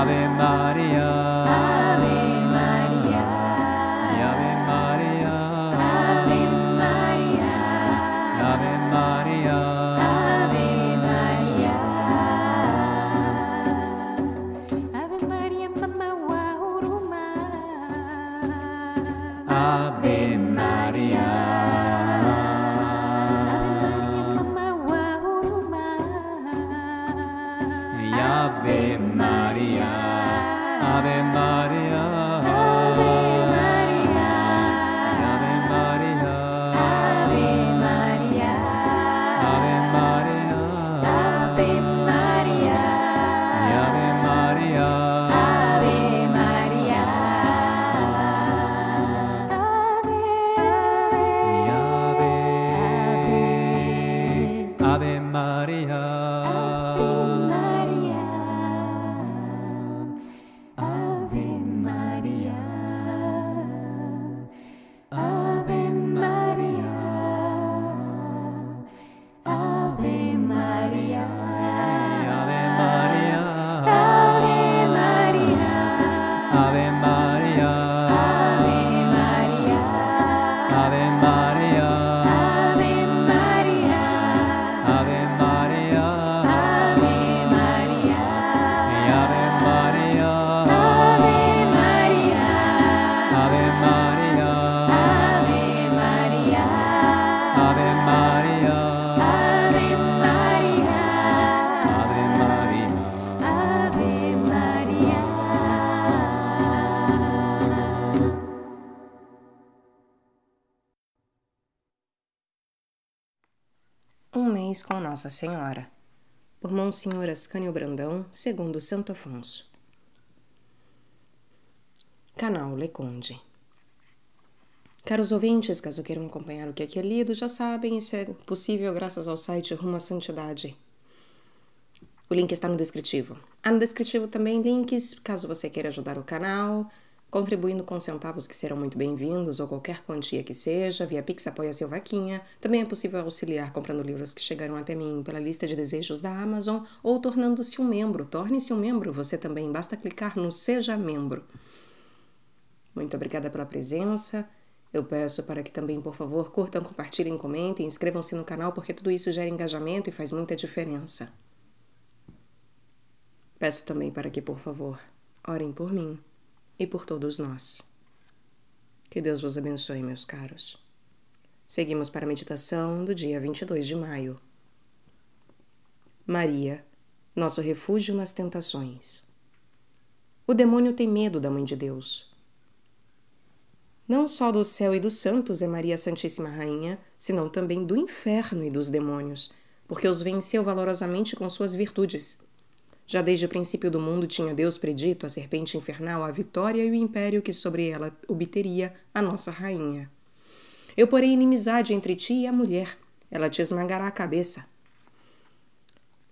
Ave María. Maria Orações com Nossa Senhora, por Monsenhor Ascânio Brandão, segundo Santo Afonso. Canal Leconde. Caros ouvintes, caso queiram acompanhar o que aqui é lido, já sabem, isso é possível graças ao site Rumo à Santidade. O link está no descritivo. Há ah, no descritivo também links caso você queira ajudar o canal, contribuindo com centavos que serão muito bem-vindos ou qualquer quantia que seja, via Pix apoia seu vaquinha. Também é possível auxiliar comprando livros que chegaram até mim pela lista de desejos da Amazon ou tornando-se um membro. Torne-se um membro você também, basta clicar no seja membro. Muito obrigada pela presença. Eu peço para que também, por favor, curtam, compartilhem, comentem, inscrevam-se no canal, porque tudo isso gera engajamento e faz muita diferença. Peço também para que, por favor, orem por mim e por todos nós. Que Deus vos abençoe, meus caros. Seguimos para a meditação do dia 22 de maio. Maria, nosso refúgio nas tentações. O demônio tem medo da Mãe de Deus. Não só do céu e dos santos é Maria Santíssima Rainha, senão também do inferno e dos demônios, porque os venceu valorosamente com suas virtudes. Já desde o princípio do mundo tinha Deus predito à serpente infernal a vitória e o império que sobre ela obteria a nossa rainha. Eu porei inimizade entre ti e a mulher, ela te esmagará a cabeça.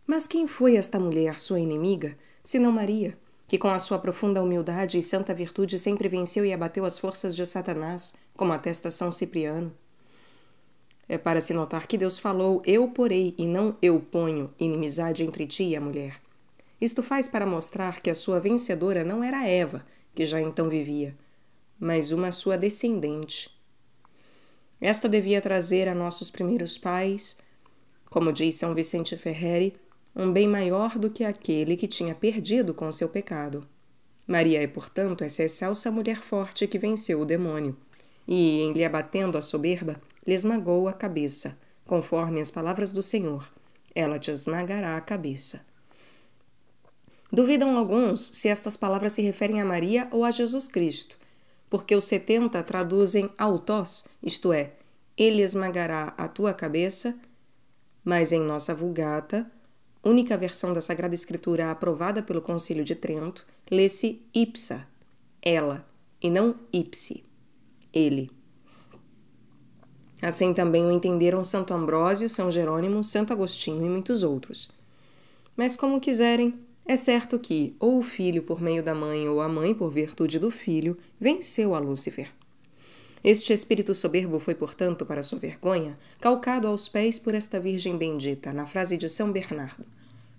Mas quem foi esta mulher, sua inimiga, senão Maria, que com a sua profunda humildade e santa virtude sempre venceu e abateu as forças de Satanás, como atesta São Cipriano? É para se notar que Deus falou: Eu porei, e não eu ponho inimizade entre ti e a mulher. Isto faz para mostrar que a sua vencedora não era Eva, que já então vivia, mas uma sua descendente. Esta devia trazer a nossos primeiros pais, como diz São Vicente Ferreri, um bem maior do que aquele que tinha perdido com seu pecado. Maria é, portanto, essa excelsa mulher forte que venceu o demônio, e, em lhe abatendo a soberba, lhe esmagou a cabeça, conforme as palavras do Senhor: Ela te esmagará a cabeça. Duvidam alguns se estas palavras se referem a Maria ou a Jesus Cristo, porque os setenta traduzem autós, isto é, ele esmagará a tua cabeça, mas em nossa Vulgata, única versão da Sagrada Escritura aprovada pelo Concílio de Trento, lê-se ipsa, ela, e não ipse, ele. Assim também o entenderam Santo Ambrósio, São Jerônimo, Santo Agostinho e muitos outros. Mas como quiserem, é certo que, ou o filho por meio da mãe, ou a mãe por virtude do filho, venceu a Lúcifer. Este espírito soberbo foi, portanto, para sua vergonha, calcado aos pés por esta Virgem bendita, na frase de São Bernardo.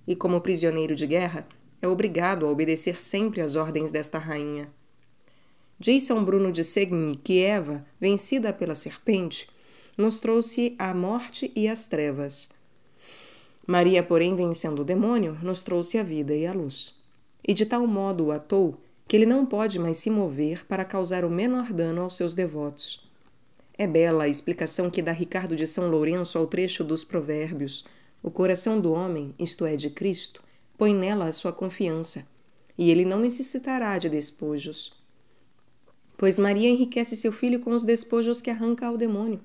E como prisioneiro de guerra, é obrigado a obedecer sempre às ordens desta rainha. Diz São Bruno de Segni que Eva, vencida pela serpente, mostrou-se a morte e as trevas, Maria, porém, vencendo o demônio, nos trouxe a vida e a luz. E de tal modo o atou que ele não pode mais se mover para causar o menor dano aos seus devotos. É bela a explicação que dá Ricardo de São Lourenço ao trecho dos Provérbios. O coração do homem, isto é, de Cristo, põe nela a sua confiança, e ele não necessitará de despojos. Pois Maria enriquece seu filho com os despojos que arranca ao demônio.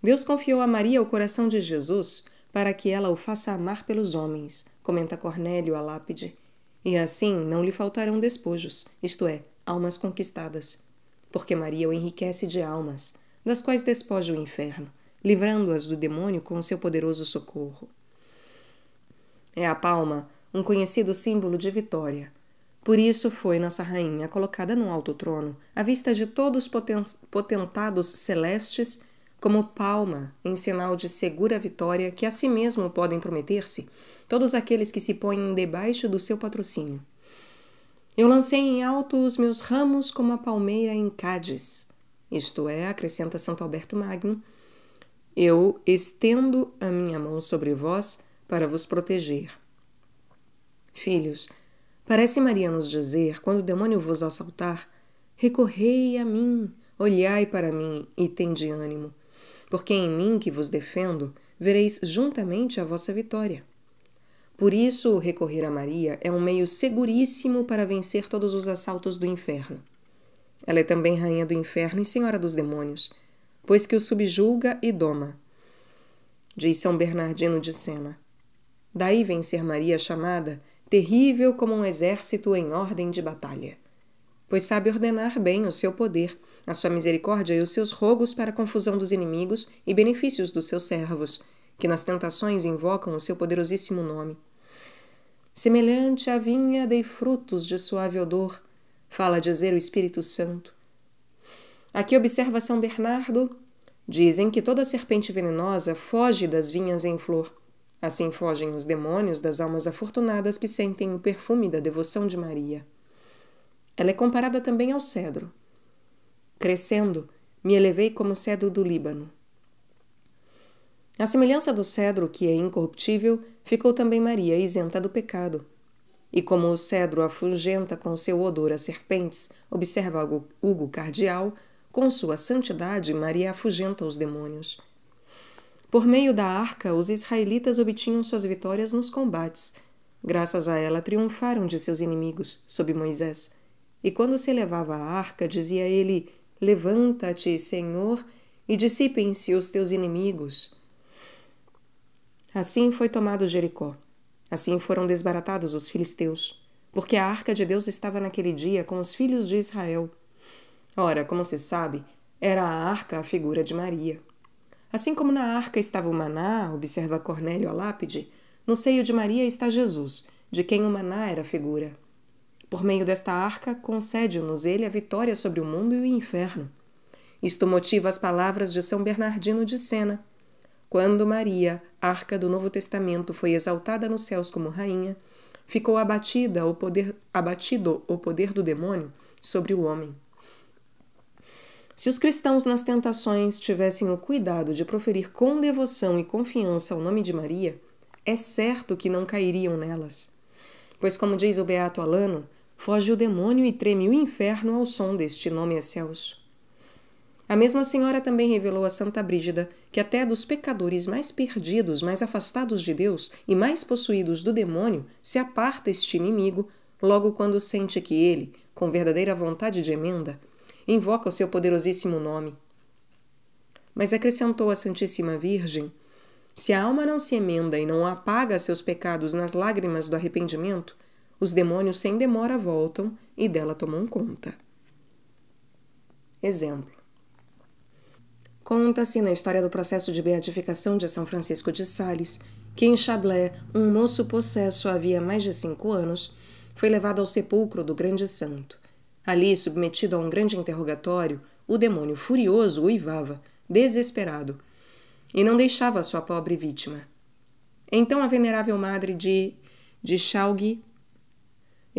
Deus confiou a Maria o coração de Jesus para que ela o faça amar pelos homens, comenta Cornélio a lápide. E assim não lhe faltarão despojos, isto é, almas conquistadas. Porque Maria o enriquece de almas, das quais despoja o inferno, livrando-as do demônio com o seu poderoso socorro. É a palma, um conhecido símbolo de vitória. Por isso foi nossa rainha colocada num alto trono, à vista de todos potentados celestes como palma, em sinal de segura vitória que a si mesmo podem prometer-se todos aqueles que se põem debaixo do seu patrocínio. Eu lancei em alto os meus ramos como a palmeira em Cádiz. Isto é, acrescenta Santo Alberto Magno, eu estendo a minha mão sobre vós para vos proteger. Filhos, parece Maria nos dizer, quando o demônio vos assaltar, recorrei a mim, olhai para mim e tende ânimo porque em mim que vos defendo, vereis juntamente a vossa vitória. Por isso, recorrer a Maria é um meio seguríssimo para vencer todos os assaltos do inferno. Ela é também rainha do inferno e senhora dos demônios, pois que o subjulga e doma. Diz São Bernardino de Sena. Daí vem ser Maria chamada terrível como um exército em ordem de batalha, pois sabe ordenar bem o seu poder a sua misericórdia e os seus rogos para a confusão dos inimigos e benefícios dos seus servos, que nas tentações invocam o seu poderosíssimo nome. Semelhante à vinha, dei frutos de suave odor, fala dizer o Espírito Santo. Aqui observa São Bernardo. Dizem que toda serpente venenosa foge das vinhas em flor. Assim fogem os demônios das almas afortunadas que sentem o perfume da devoção de Maria. Ela é comparada também ao cedro, Crescendo, me elevei como cedro do Líbano. A semelhança do cedro, que é incorruptível, ficou também Maria isenta do pecado. E como o cedro afugenta com seu odor a serpentes, observa Hugo Cardial, com sua santidade Maria afugenta os demônios. Por meio da arca, os israelitas obtinham suas vitórias nos combates. Graças a ela triunfaram de seus inimigos, sob Moisés. E quando se elevava a arca, dizia ele: Levanta-te, Senhor, e dissipem-se os teus inimigos. Assim foi tomado Jericó. Assim foram desbaratados os filisteus, porque a arca de Deus estava naquele dia com os filhos de Israel. Ora, como se sabe, era a arca a figura de Maria. Assim como na arca estava o maná, observa Cornélio a lápide, no seio de Maria está Jesus, de quem o maná era figura. Por meio desta arca, concede-nos ele a vitória sobre o mundo e o inferno. Isto motiva as palavras de São Bernardino de Sena. Quando Maria, arca do Novo Testamento, foi exaltada nos céus como rainha, ficou abatida o poder, abatido o poder do demônio sobre o homem. Se os cristãos nas tentações tivessem o cuidado de proferir com devoção e confiança o nome de Maria, é certo que não cairiam nelas. Pois, como diz o Beato Alano, Foge o demônio e treme o inferno ao som deste nome excelso. A mesma senhora também revelou a Santa Brígida que até dos pecadores mais perdidos, mais afastados de Deus e mais possuídos do demônio, se aparta este inimigo logo quando sente que ele, com verdadeira vontade de emenda, invoca o seu poderosíssimo nome. Mas acrescentou a Santíssima Virgem: se a alma não se emenda e não apaga seus pecados nas lágrimas do arrependimento, os demônios sem demora voltam e dela tomam conta. Exemplo. Conta-se na história do processo de beatificação de São Francisco de Sales que em Chablé um moço possesso havia mais de cinco anos foi levado ao sepulcro do grande santo. Ali, submetido a um grande interrogatório, o demônio furioso uivava, desesperado, e não deixava sua pobre vítima. Então a venerável madre de, de Chalgui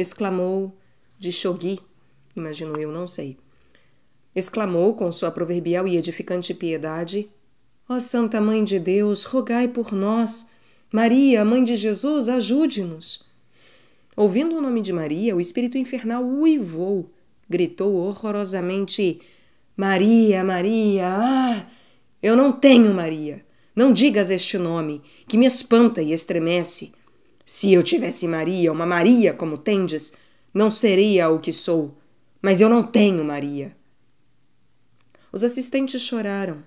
exclamou de Shoghi, imagino eu, não sei. Exclamou com sua proverbial e edificante piedade: Ó oh, Santa Mãe de Deus, rogai por nós. Maria, Mãe de Jesus, ajude-nos. Ouvindo o nome de Maria, o espírito infernal uivou, gritou horrorosamente: Maria, Maria, ah! Eu não tenho Maria. Não digas este nome, que me espanta e estremece. Se eu tivesse Maria, uma Maria como tendes, não seria o que sou, mas eu não tenho Maria. Os assistentes choraram.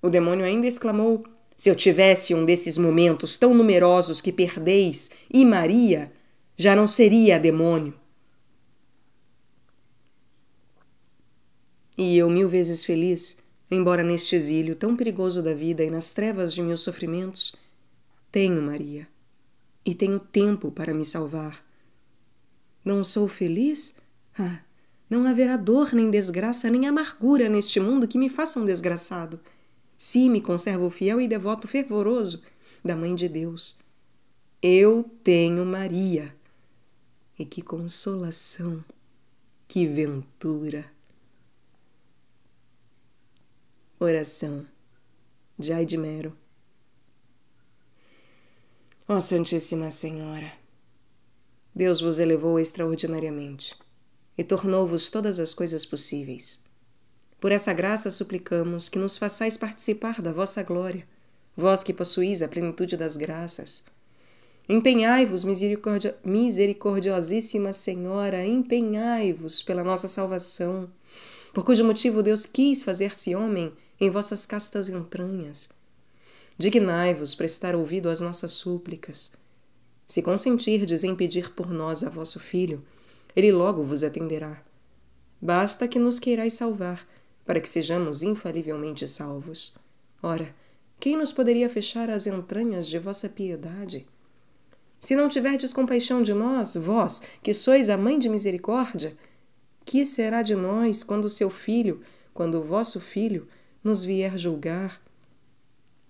O demônio ainda exclamou: Se eu tivesse um desses momentos tão numerosos que perdeis e Maria, já não seria demônio. E eu, mil vezes feliz, embora neste exílio tão perigoso da vida e nas trevas de meus sofrimentos, tenho Maria e tenho tempo para me salvar. Não sou feliz? Ah, não haverá dor, nem desgraça, nem amargura neste mundo que me façam um desgraçado. Se me conservo fiel e devoto fervoroso da Mãe de Deus. Eu tenho Maria. E que consolação, que ventura. Oração de Aidmero. Ó oh, Santíssima Senhora, Deus vos elevou extraordinariamente e tornou-vos todas as coisas possíveis. Por essa graça suplicamos que nos façais participar da vossa glória, vós que possuís a plenitude das graças. Empenhai-vos, misericordio... misericordiosíssima Senhora, empenhai-vos pela nossa salvação, por cujo motivo Deus quis fazer-se homem em vossas castas entranhas Dignai-vos prestar ouvido às nossas súplicas. Se consentirdes em pedir por nós a vosso filho, ele logo vos atenderá. Basta que nos queirais salvar, para que sejamos infalivelmente salvos. Ora, quem nos poderia fechar as entranhas de vossa piedade? Se não tiverdes compaixão de nós, vós, que sois a mãe de misericórdia, que será de nós quando seu filho, quando o vosso filho, nos vier julgar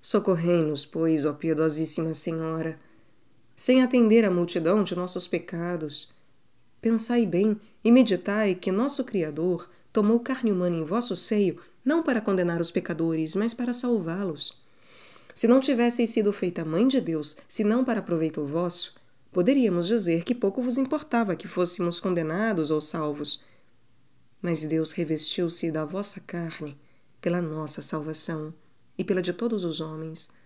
Socorrei-nos, pois, ó piedosíssima Senhora, sem atender à multidão de nossos pecados. Pensai bem e meditai que nosso Criador tomou carne humana em vosso seio, não para condenar os pecadores, mas para salvá-los. Se não tivesseis sido feita mãe de Deus, senão para proveito vosso, poderíamos dizer que pouco vos importava que fôssemos condenados ou salvos. Mas Deus revestiu-se da vossa carne pela nossa salvação e pela de todos os homens.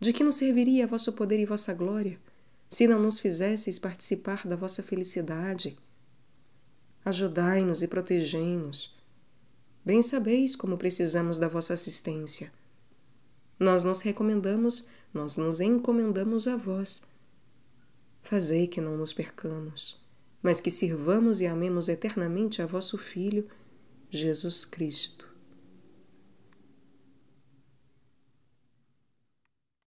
De que nos serviria vosso poder e vossa glória, se não nos fizesseis participar da vossa felicidade? Ajudai-nos e protegei-nos. Bem sabeis como precisamos da vossa assistência. Nós nos recomendamos, nós nos encomendamos a vós. Fazei que não nos percamos, mas que sirvamos e amemos eternamente a vosso Filho, Jesus Cristo.